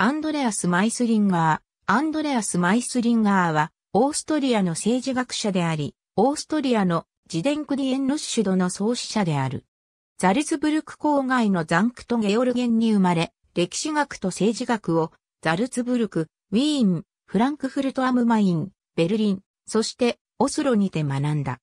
アンドレアス・マイスリンガー。アンドレアス・マイスリンガーは、オーストリアの政治学者であり、オーストリアの自伝クディエンヌッシュドの創始者である。ザルツブルク郊外のザンクト・ゲオルゲンに生まれ、歴史学と政治学を、ザルツブルク、ウィーン、フランクフルト・アムマイン、ベルリン、そしてオスロにて学んだ。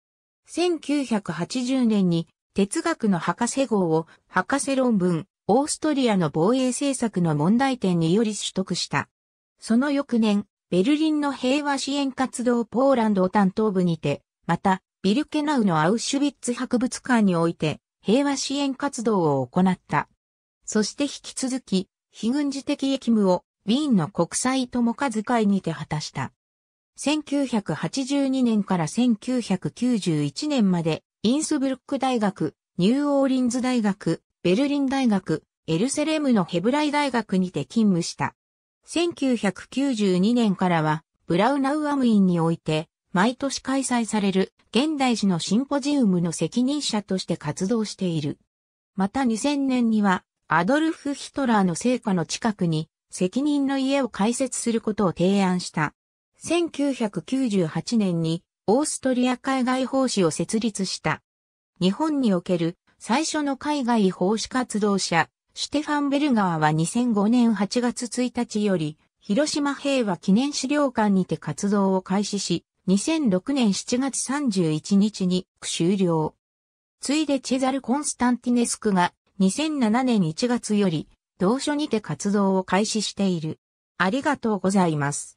1980年に哲学の博士号を博士論文、オーストリアの防衛政策の問題点により取得した。その翌年、ベルリンの平和支援活動ポーランド担当部にて、また、ビルケナウのアウシュビッツ博物館において、平和支援活動を行った。そして引き続き、非軍事的役務を、ウィーンの国際友和会にて果たした。1982年から1991年まで、インスブルック大学、ニューオーリンズ大学、ベルリン大学、エルセレムのヘブライ大学にて勤務した。1992年からは、ブラウナウアムインにおいて、毎年開催される現代史のシンポジウムの責任者として活動している。また2000年には、アドルフ・ヒトラーの成果の近くに、責任の家を開設することを提案した。1998年に、オーストリア海外法師を設立した。日本における最初の海外奉仕活動者、シュテファン・ベルガーは2005年8月1日より、広島平和記念資料館にて活動を開始し、2006年7月31日に終了。ついでチェザル・コンスタンティネスクが2007年1月より同所にて活動を開始している。ありがとうございます。